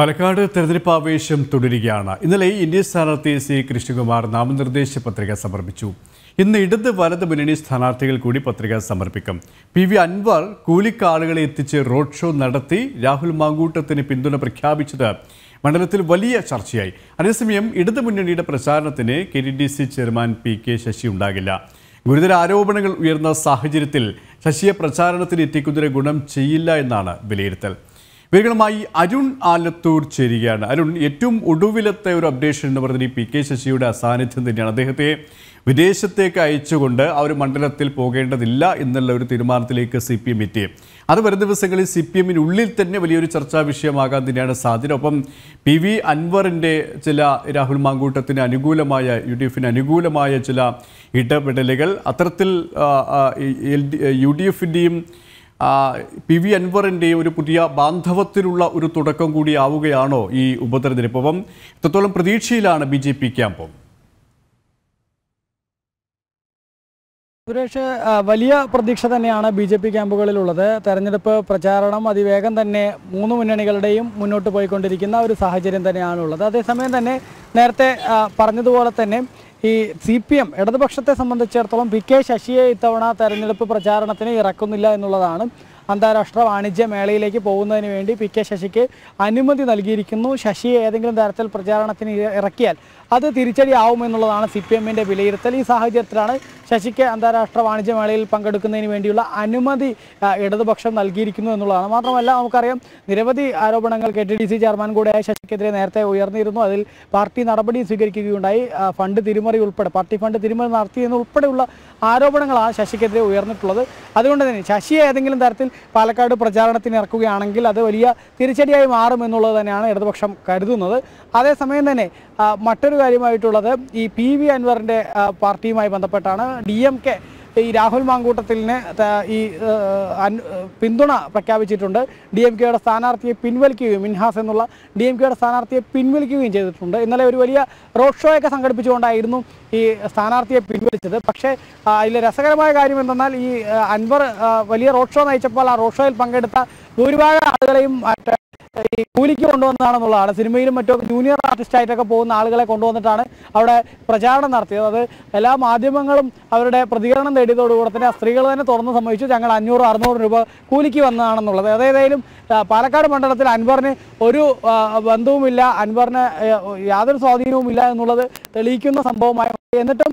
പാലക്കാട് തെരഞ്ഞെടുപ്പ് ആവേശം തുടരുകയാണ് ഇന്നലെ ഇന്ത്യ സ്ഥാനാർത്ഥി സി കൃഷ്ണകുമാർ നാമനിർദ്ദേശ പത്രിക സമർപ്പിച്ചു ഇന്ന് ഇടത് വലത് മുന്നണി സ്ഥാനാർത്ഥികൾ കൂടി പത്രിക സമർപ്പിക്കും പി വി അൻവർ കൂലിക്കാളുകളെ എത്തിച്ച് റോഡ് ഷോ നടത്തി രാഹുൽ മാങ്കൂട്ടത്തിന് പിന്തുണ പ്രഖ്യാപിച്ചത് മണ്ഡലത്തിൽ വലിയ ചർച്ചയായി അതേസമയം ഇടത് മുന്നണിയുടെ പ്രചാരണത്തിന് K D D C chairman P K Sasi ഉണ്ടാകില്ല ഗുരുതര ആരോപണങ്ങൾ ഉയർന്ന സാഹചര്യത്തിൽ ശശിയെ പ്രചാരണത്തിന് എത്തിക്കുന്നതിന് ഗുണം ചെയ്യില്ല എന്നാണ് വിലയിരുത്തൽ വേഗമായി അരുൺ ആലത്തൂർ ചേരുകയാണ് അരുൺ ഏറ്റവും ഒടുവിലത്തെ ഒരു അപ്ഡേഷൻ എന്ന് പറഞ്ഞത് ഈ പി കെ ശശിയുടെ അസാന്നിധ്യം തന്നെയാണ് അദ്ദേഹത്തെ വിദേശത്തേക്ക് അയച്ചുകൊണ്ട് ആ ഒരു മണ്ഡലത്തിൽ പോകേണ്ടതില്ല എന്നുള്ള ഒരു തീരുമാനത്തിലേക്ക് സി പി എം എത്തി അത് വരും ദിവസങ്ങളിൽ സി പി എമ്മിനുള്ളിൽ തന്നെ വലിയൊരു ചർച്ചാ വിഷയമാകാൻ തന്നെയാണ് സാധ്യത ഒപ്പം പി വി അൻവറിൻ്റെ ചില രാഹുൽ മാങ്കൂട്ടത്തിന് അനുകൂലമായ യു ഡി എഫിന് അനുകൂലമായ ചില ഇടപെടലുകൾ അത്തരത്തിൽ യു ഡി എഫിൻ്റെയും പി വി അൻവറിൻ്റെ ഒരു പുതിയ ബാന്ധവത്തിലുള്ള ഒരു തുടക്കം കൂടിയാവുകയാണോ ഈ ഉപതെരഞ്ഞെടുപ്പ് അപ്പം ഇത്രത്തോളം പ്രതീക്ഷയിലാണ് ബി ജെ പി ക്യാമ്പം സുരേഷ് വലിയ പ്രതീക്ഷ തന്നെയാണ് ബി ജെ പി ക്യാമ്പുകളിലുള്ളത് തെരഞ്ഞെടുപ്പ് പ്രചാരണം അതിവേഗം തന്നെ മൂന്ന് മുന്നണികളുടെയും മുന്നോട്ട് പോയിക്കൊണ്ടിരിക്കുന്ന ഒരു സാഹചര്യം തന്നെയാണുള്ളത് അതേസമയം തന്നെ നേരത്തെ പറഞ്ഞതുപോലെ തന്നെ ഈ സി പി എം ഇടതുപക്ഷത്തെ സംബന്ധിച്ചിടത്തോളം പി കെ ശശിയെ ഇത്തവണ തെരഞ്ഞെടുപ്പ് പ്രചാരണത്തിന് ഇറക്കുന്നില്ല എന്നുള്ളതാണ് അന്താരാഷ്ട്ര വാണിജ്യ മേളയിലേക്ക് പോകുന്നതിന് വേണ്ടി പി കെ ശശിക്ക് അനുമതി നൽകിയിരിക്കുന്നു ശശിയെ ഏതെങ്കിലും തരത്തിൽ പ്രചാരണത്തിന് ഇറക്കിയാൽ അത് തിരിച്ചടിയാവുമെന്നുള്ളതാണ് സി പി എമ്മിൻ്റെ വിലയിരുത്തൽ ഈ സാഹചര്യത്തിലാണ് ശശിക്ക് അന്താരാഷ്ട്ര വാണിജ്യ മേളയിൽ പങ്കെടുക്കുന്നതിന് വേണ്ടിയുള്ള അനുമതി ഇടതുപക്ഷം നൽകിയിരിക്കുന്നു എന്നുള്ളതാണ് മാത്രമല്ല നമുക്കറിയാം നിരവധി ആരോപണങ്ങൾ K T D C chairman കൂടെയായ ശശിക്കെതിരെ നേരത്തെ ഉയർന്നിരുന്നു അതിൽ പാർട്ടി നടപടി സ്വീകരിക്കുകയുണ്ടായി ഫണ്ട് തിരിമറി ഉൾപ്പെടെ പാർട്ടി ഫണ്ട് തിരിമറി നടത്തിയെന്നുൾപ്പെടെയുള്ള ഉൾപ്പെടെയുള്ള ആരോപണങ്ങളാണ് ശശിക്കെതിരെ ഉയർന്നിട്ടുള്ളത് അതുകൊണ്ട് തന്നെ ശശിയെ ഏതെങ്കിലും തരത്തിൽ പാലക്കാട് പ്രചാരണത്തിന് ഇറക്കുകയാണെങ്കിൽ അത് വലിയ തിരിച്ചടിയായി മാറും എന്നുള്ളത് തന്നെയാണ് ഇടതുപക്ഷം കരുതുന്നത് അതേസമയം തന്നെ മറ്റൊരു കാര്യമായിട്ടുള്ളത് ഈ പി വി അൻവറിൻ്റെ പാർട്ടിയുമായി ബന്ധപ്പെട്ടാണ് ഡി എം കെ ഈ രാഹുൽ മാങ്കൂട്ടത്തിലിന് ഈ പിന്തുണ പ്രഖ്യാപിച്ചിട്ടുണ്ട് ഡി എം കെയുടെ സ്ഥാനാർത്ഥിയെ പിൻവലിക്കുകയും മിൻഹാസ് എന്നുള്ള ഡി എം കെയുടെ സ്ഥാനാർത്ഥിയെ പിൻവലിക്കുകയും ചെയ്തിട്ടുണ്ട് ഇന്നലെ ഒരു വലിയ റോഡ് ഷോയൊക്കെ സംഘടിപ്പിച്ചുകൊണ്ടായിരുന്നു ഈ സ്ഥാനാർത്ഥിയെ പിൻവലിച്ചത് പക്ഷേ അതിൽ രസകരമായ കാര്യം എന്തെന്നാൽ ഈ അൻവർ വലിയ റോഡ് ഷോ നയിച്ചപ്പോൾ ആ റോഡ് ഷോയിൽ പങ്കെടുത്ത ഭൂരിഭാഗം ആളുകളെയും ഈ കൂലിക്ക് കൊണ്ടുവന്നതാണെന്നുള്ളതാണ് സിനിമയിലും മറ്റും ജൂനിയർ ആർട്ടിസ്റ്റായിട്ടൊക്കെ പോകുന്ന ആളുകളെ കൊണ്ടുവന്നിട്ടാണ് അവിടെ പ്രചാരണം നടത്തിയത് അത് എല്ലാ മാധ്യമങ്ങളും അവരുടെ പ്രതികരണം നേടിയതോടുകൂടെ തന്നെ സ്ത്രീകൾ തന്നെ തുറന്ന് സമ്മതിച്ചു ഞങ്ങൾ അഞ്ഞൂറ് അറുന്നൂറ് രൂപ കൂലിക്ക് വന്നതാണെന്നുള്ളത് അതേതായാലും പാലക്കാട് മണ്ഡലത്തിൽ അൻവറിന് ഒരു ബന്ധവുമില്ല അൻവറിന് യാതൊരു ഇല്ല എന്നുള്ളത് തെളിയിക്കുന്ന സംഭവമായി എന്നിട്ടും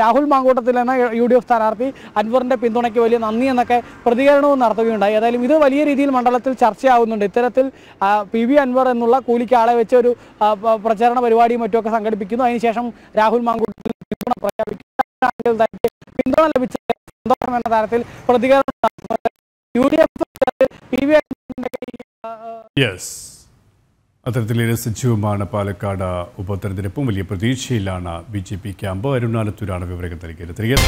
രാഹുൽ മാങ്കൂട്ടത്തിൽ എന്ന യു ഡി എഫ് സ്ഥാനാർത്ഥി അൻവറിന്റെ പിന്തുണയ്ക്ക് വലിയ നന്ദി എന്നൊക്കെ പ്രതികരണവും നടത്തുകയുണ്ടായി ഏതായാലും ഇത് വലിയ രീതിയിൽ മണ്ഡലത്തിൽ ചർച്ചയാവുന്നുണ്ട് ഇത്തരത്തിൽ പി വി അൻവർ എന്നുള്ള ആളെ വെച്ച ഒരു പ്രചരണ പരിപാടിയും മറ്റുമൊക്കെ സംഘടിപ്പിക്കുന്നു അതിനുശേഷം രാഹുൽ മാങ്കൂട്ടത്തിൽ പിന്തുണ പ്രഖ്യാപിക്കും പിന്തുണ ലഭിച്ച സന്തോഷം എന്ന തരത്തിൽ പ്രതികരണം U D F P V അൻവറിന്റെ അത്തരത്തിൽ സജീവമാണ് പാലക്കാട് ഉപതെരഞ്ഞെടുപ്പും വലിയ പ്രതീക്ഷയിലാണ് ബി ജെ പി ക്യാമ്പ് അരുണാലത്തൂരാണ് വിവരങ്ങൾ നൽകിയത് തിരികെ